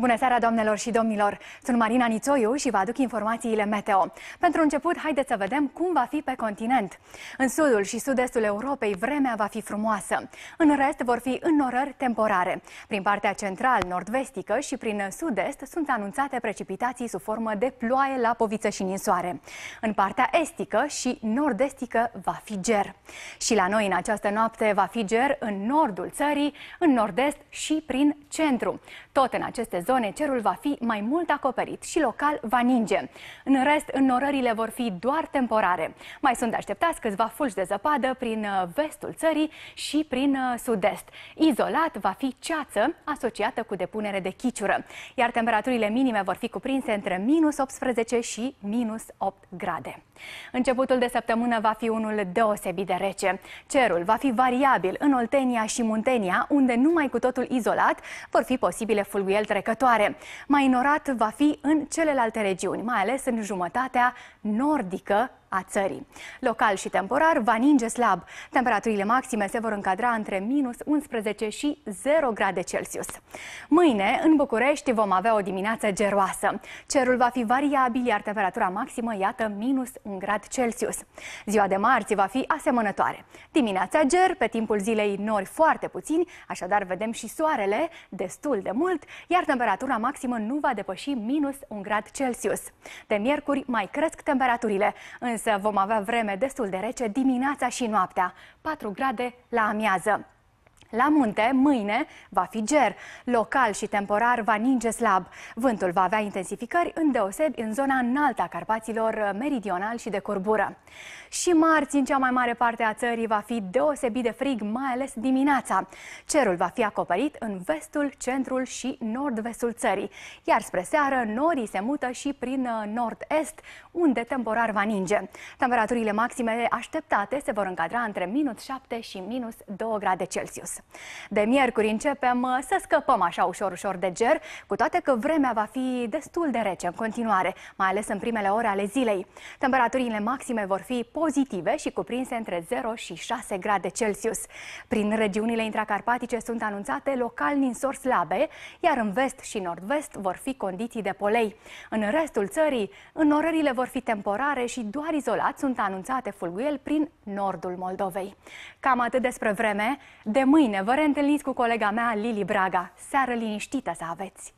Bună seara, doamnelor și domnilor! Sunt Marina Nițoiu și vă aduc informațiile meteo. Pentru început, haideți să vedem cum va fi pe continent. În sudul și sud-estul Europei, vremea va fi frumoasă. În rest, vor fi înnorări temporare. Prin partea central, nord-vestică și prin sud-est sunt anunțate precipitații sub formă de ploaie la poviță și ninsoare. În partea estică și nord-estică va fi ger. Și la noi, în această noapte, va fi ger în nordul țării, în nord-est și prin centru. Tot în aceste zone zone cerul va fi mai mult acoperit și local va ninge. În rest, înnorările vor fi doar temporare. Mai sunt de așteptați câțiva fulgi de zăpadă prin uh, vestul țării și prin uh, sud-est. Izolat va fi ceață asociată cu depunere de chiciură, iar temperaturile minime vor fi cuprinse între minus 18 și minus 8 grade. Începutul de săptămână va fi unul deosebit de rece. Cerul va fi variabil în Oltenia și Muntenia, unde numai cu totul izolat vor fi posibile fulguieli trecători sărbătoare. Mai norat va fi în celelalte regiuni, mai ales în jumătatea nordică a țării. Local și temporar va ninge slab. Temperaturile maxime se vor încadra între minus 11 și 0 grade Celsius. Mâine, în București, vom avea o dimineață geroasă. Cerul va fi variabil, iar temperatura maximă, iată, minus 1 grad Celsius. Ziua de marți va fi asemănătoare. Dimineața ger, pe timpul zilei nori foarte puțini, așadar vedem și soarele destul de mult, iar temperatura maximă nu va depăși minus 1 grad Celsius. De miercuri mai cresc temperaturile, în însă vom avea vreme destul de rece dimineața și noaptea, 4 grade la amiază. La munte, mâine, va fi ger. Local și temporar va ninge slab. Vântul va avea intensificări îndeosebi în zona înaltă a Carpaților, meridional și de corbură. Și marți, în cea mai mare parte a țării, va fi deosebit de frig, mai ales dimineața. Cerul va fi acoperit în vestul, centrul și nord-vestul țării. Iar spre seară, norii se mută și prin uh, nord-est, unde temporar va ninge. Temperaturile maxime așteptate se vor încadra între minus 7 și minus 2 grade Celsius. De miercuri începem uh, să scăpăm așa ușor-ușor de ger, cu toate că vremea va fi destul de rece în continuare, mai ales în primele ore ale zilei. Temperaturile maxime vor fi pozitive și cuprinse între 0 și 6 grade Celsius. Prin regiunile intracarpatice sunt anunțate local ninsori slabe, iar în vest și nord-vest vor fi condiții de polei. În restul țării, înorările vor fi temporare și doar izolat sunt anunțate fulguieli prin nordul Moldovei. Cam atât despre vreme. De mâine Mâine vă reîntâlniți cu colega mea, Lili Braga. Seară liniștită să aveți!